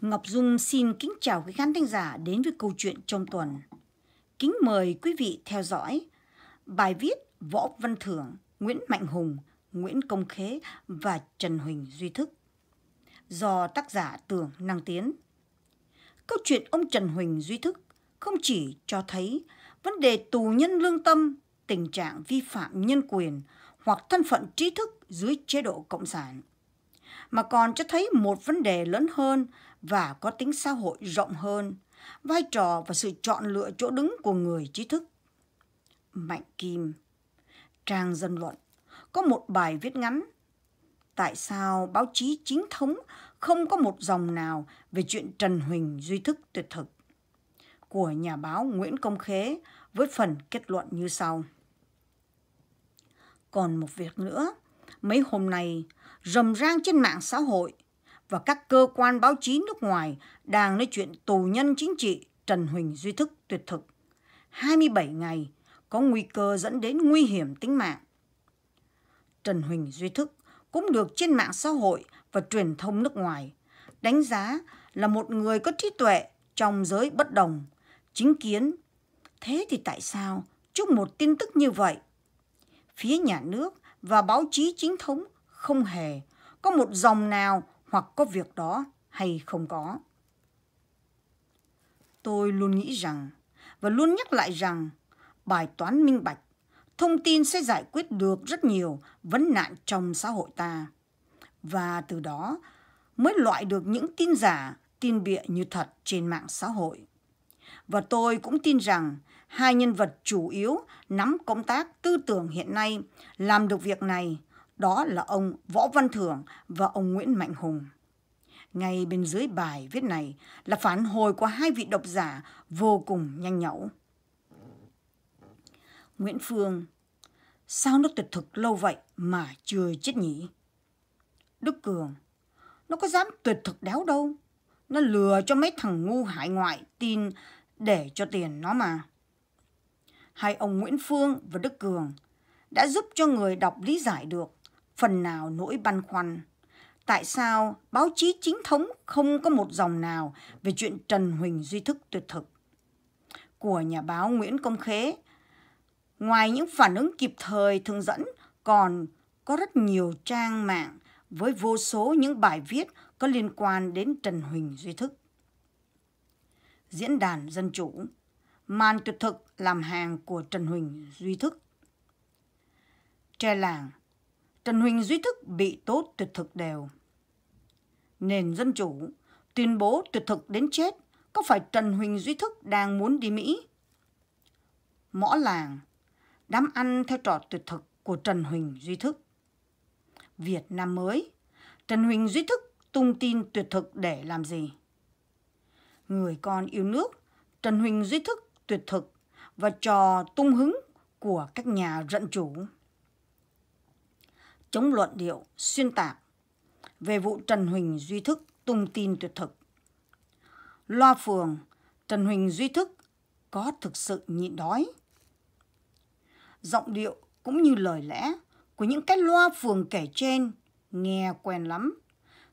Ngọc Dung xin kính chào quý khán thính giả đến với câu chuyện trong tuần. Kính mời quý vị theo dõi bài viết Võ Văn Thưởng, Nguyễn Mạnh Hùng, Nguyễn Công Khế và Trần Huỳnh Duy Thức do tác giả tường Năng Tiến. Câu chuyện ông Trần Huỳnh Duy Thức không chỉ cho thấy vấn đề tù nhân lương tâm, tình trạng vi phạm nhân quyền hoặc thân phận trí thức dưới chế độ cộng sản – mà còn cho thấy một vấn đề lớn hơn và có tính xã hội rộng hơn, vai trò và sự chọn lựa chỗ đứng của người trí thức. Mạnh Kim Trang Dân Luận có một bài viết ngắn Tại sao báo chí chính thống không có một dòng nào về chuyện Trần Huỳnh Duy Thức tuyệt thực của nhà báo Nguyễn Công Khế với phần kết luận như sau. Còn một việc nữa Mấy hôm nay, rầm rang trên mạng xã hội và các cơ quan báo chí nước ngoài đang nói chuyện tù nhân chính trị Trần Huỳnh Duy Thức tuyệt thực. 27 ngày có nguy cơ dẫn đến nguy hiểm tính mạng. Trần Huỳnh Duy Thức cũng được trên mạng xã hội và truyền thông nước ngoài đánh giá là một người có trí tuệ trong giới bất đồng, chính kiến. Thế thì tại sao trước một tin tức như vậy, phía nhà nước và báo chí chính thống không hề có một dòng nào hoặc có việc đó hay không có. Tôi luôn nghĩ rằng và luôn nhắc lại rằng bài toán minh bạch, thông tin sẽ giải quyết được rất nhiều vấn nạn trong xã hội ta. Và từ đó mới loại được những tin giả, tin bịa như thật trên mạng xã hội. Và tôi cũng tin rằng hai nhân vật chủ yếu nắm công tác tư tưởng hiện nay làm được việc này, đó là ông Võ Văn Thưởng và ông Nguyễn Mạnh Hùng. Ngay bên dưới bài viết này là phản hồi của hai vị độc giả vô cùng nhanh nhẩu. Nguyễn Phương Sao nó tuyệt thực lâu vậy mà chưa chết nhỉ? Đức Cường Nó có dám tuyệt thực đéo đâu. Nó lừa cho mấy thằng ngu hải ngoại tin để cho tiền nó mà hai ông Nguyễn Phương và Đức Cường đã giúp cho người đọc lý giải được phần nào nỗi băn khoăn. Tại sao báo chí chính thống không có một dòng nào về chuyện Trần Huỳnh Duy Thức tuyệt thực của nhà báo Nguyễn Công Khế? Ngoài những phản ứng kịp thời thường dẫn, còn có rất nhiều trang mạng với vô số những bài viết có liên quan đến Trần Huỳnh Duy Thức. Diễn đàn Dân Chủ màn tuyệt thực làm hàng của Trần Huỳnh Duy Thức. Tre làng, Trần Huỳnh Duy Thức bị tốt tuyệt thực đều. Nền Dân Chủ tuyên bố tuyệt thực đến chết, có phải Trần Huỳnh Duy Thức đang muốn đi Mỹ? Mõ làng, đám ăn theo trò tuyệt thực của Trần Huỳnh Duy Thức. Việt Nam mới, Trần Huỳnh Duy Thức tung tin tuyệt thực để làm gì? Người con yêu nước, Trần Huỳnh Duy Thức tuyệt thực và trò tung hứng của các nhà dẫn chủ. Chống luận điệu xuyên tạc về vụ Trần Huỳnh Duy Thức tung tin tuyệt thực. Loa phường Trần Huỳnh Duy Thức có thực sự nhịn đói. Giọng điệu cũng như lời lẽ của những cái loa phường kể trên nghe quen lắm.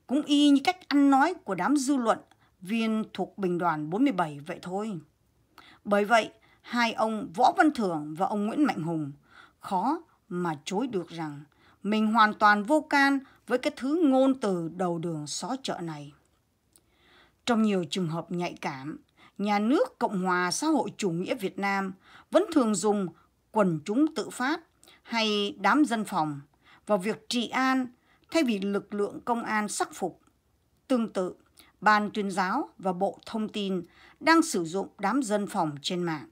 Cũng y như cách ăn nói của đám dư luận viên thuộc Bình đoàn 47 vậy thôi. Bởi vậy, hai ông Võ Văn Thưởng và ông Nguyễn Mạnh Hùng khó mà chối được rằng mình hoàn toàn vô can với cái thứ ngôn từ đầu đường xó chợ này. Trong nhiều trường hợp nhạy cảm, nhà nước Cộng hòa xã hội chủ nghĩa Việt Nam vẫn thường dùng quần chúng tự phát hay đám dân phòng vào việc trị an thay vì lực lượng công an sắc phục. Tương tự, Ban tuyên giáo và Bộ Thông tin đang sử dụng đám dân phòng trên mạng.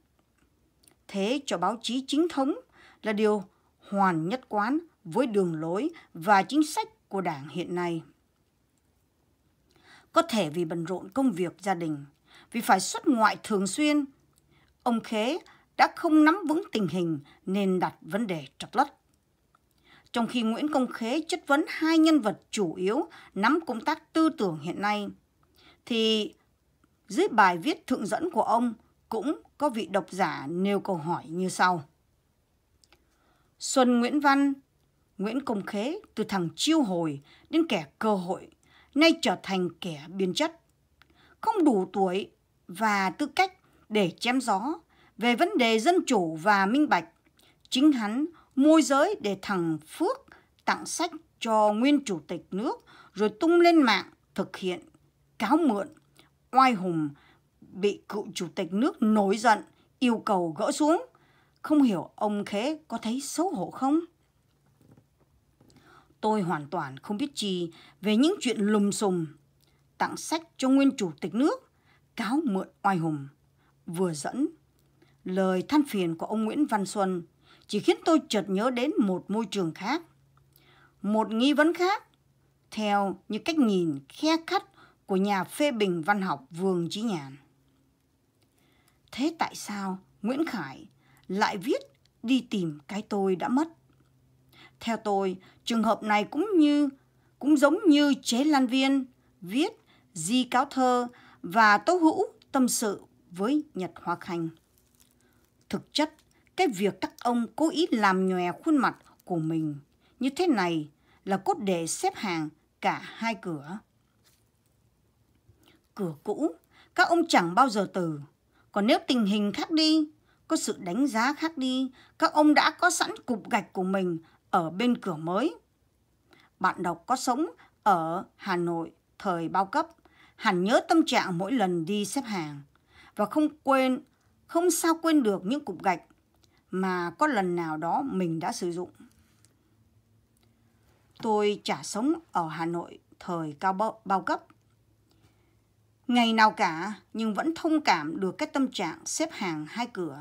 Thế cho báo chí chính thống là điều hoàn nhất quán với đường lối và chính sách của Đảng hiện nay. Có thể vì bận rộn công việc gia đình, vì phải xuất ngoại thường xuyên, ông Khế đã không nắm vững tình hình nên đặt vấn đề trật lất. Trong khi Nguyễn Công Khế chất vấn hai nhân vật chủ yếu nắm công tác tư tưởng hiện nay – thì dưới bài viết thượng dẫn của ông cũng có vị độc giả nêu câu hỏi như sau. Xuân Nguyễn Văn, Nguyễn Công Khế từ thằng chiêu hồi đến kẻ cơ hội, nay trở thành kẻ biến chất. Không đủ tuổi và tư cách để chém gió về vấn đề dân chủ và minh bạch. Chính hắn môi giới để thằng Phước tặng sách cho nguyên chủ tịch nước rồi tung lên mạng thực hiện cáo mượn, oai hùng bị cựu chủ tịch nước nổi giận yêu cầu gỡ xuống. Không hiểu ông Khế có thấy xấu hổ không? Tôi hoàn toàn không biết gì về những chuyện lùm xùm. Tặng sách cho nguyên chủ tịch nước, cáo mượn oai hùng. Vừa dẫn, lời than phiền của ông Nguyễn Văn Xuân chỉ khiến tôi chợt nhớ đến một môi trường khác. Một nghi vấn khác, theo như cách nhìn khe khắt của nhà phê bình văn học Vương Chí Nhàn. Thế tại sao Nguyễn Khải lại viết đi tìm cái tôi đã mất? Theo tôi, trường hợp này cũng như cũng giống như Chế Lan Viên viết Di Cáo Thơ và Tố Hữu tâm sự với Nhật Hoa Khanh. Thực chất, cái việc các ông cố ý làm nhòe khuôn mặt của mình như thế này là cốt để xếp hàng cả hai cửa cửa cũ, các ông chẳng bao giờ từ. Còn nếu tình hình khác đi, có sự đánh giá khác đi, các ông đã có sẵn cục gạch của mình ở bên cửa mới. Bạn đọc có sống ở Hà Nội thời bao cấp, hẳn nhớ tâm trạng mỗi lần đi xếp hàng và không quên, không sao quên được những cục gạch mà có lần nào đó mình đã sử dụng. Tôi chả sống ở Hà Nội thời cao bao, cấp, ngày nào cả nhưng vẫn thông cảm được cái tâm trạng xếp hàng hai cửa.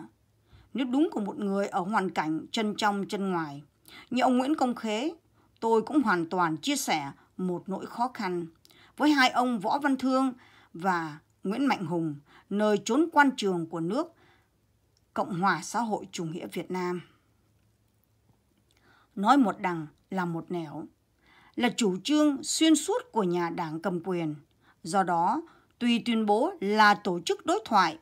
Nếu đúng của một người ở hoàn cảnh chân trong chân ngoài, như ông Nguyễn Công Khế, tôi cũng hoàn toàn chia sẻ một nỗi khó khăn với hai ông Võ Văn Thương và Nguyễn Mạnh Hùng, nơi trốn quan trường của nước Cộng hòa xã hội chủ nghĩa Việt Nam. Nói một đằng là một nẻo, là chủ trương xuyên suốt của nhà đảng cầm quyền. Do đó, tuy tuyên bố là tổ chức đối thoại,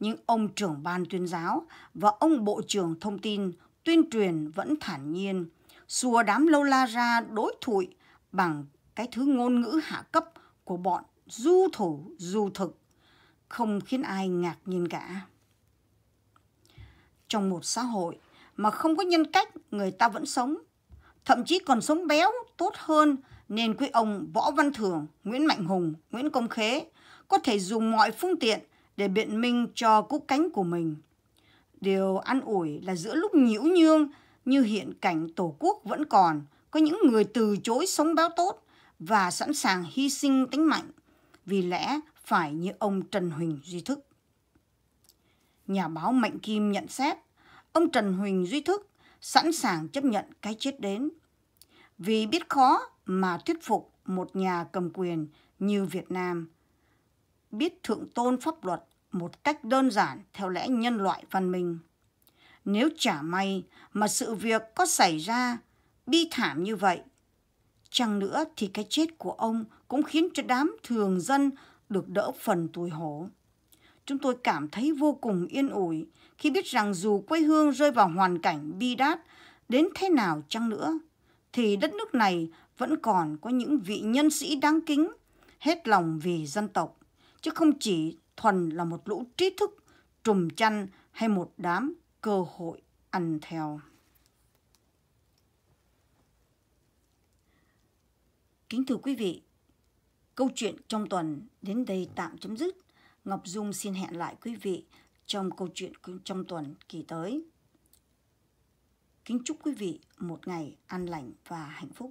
nhưng ông trưởng ban tuyên giáo và ông bộ trưởng thông tin tuyên truyền vẫn thản nhiên, xua đám lâu la ra đối thụi bằng cái thứ ngôn ngữ hạ cấp của bọn du thủ du thực, không khiến ai ngạc nhiên cả. Trong một xã hội mà không có nhân cách, người ta vẫn sống, thậm chí còn sống béo tốt hơn nên quý ông Võ Văn Thưởng, Nguyễn Mạnh Hùng, Nguyễn Công Khế có thể dùng mọi phương tiện để biện minh cho cú cánh của mình. Điều ăn ủi là giữa lúc nhiễu nhương như hiện cảnh Tổ quốc vẫn còn, có những người từ chối sống báo tốt và sẵn sàng hy sinh tính mạnh vì lẽ phải như ông Trần Huỳnh Duy Thức. Nhà báo Mạnh Kim nhận xét, ông Trần Huỳnh Duy Thức sẵn sàng chấp nhận cái chết đến. Vì biết khó mà thuyết phục một nhà cầm quyền như Việt Nam – biết thượng tôn pháp luật một cách đơn giản theo lẽ nhân loại văn minh. Nếu chả may mà sự việc có xảy ra bi thảm như vậy, chẳng nữa thì cái chết của ông cũng khiến cho đám thường dân được đỡ phần tủi hổ. Chúng tôi cảm thấy vô cùng yên ủi khi biết rằng dù quê hương rơi vào hoàn cảnh bi đát đến thế nào chăng nữa, thì đất nước này vẫn còn có những vị nhân sĩ đáng kính, hết lòng vì dân tộc chứ không chỉ thuần là một lũ trí thức trùm chăn hay một đám cơ hội ăn theo. Kính thưa quý vị, câu chuyện trong tuần đến đây tạm chấm dứt. Ngọc Dung xin hẹn lại quý vị trong câu chuyện trong tuần kỳ tới. Kính chúc quý vị một ngày an lành và hạnh phúc.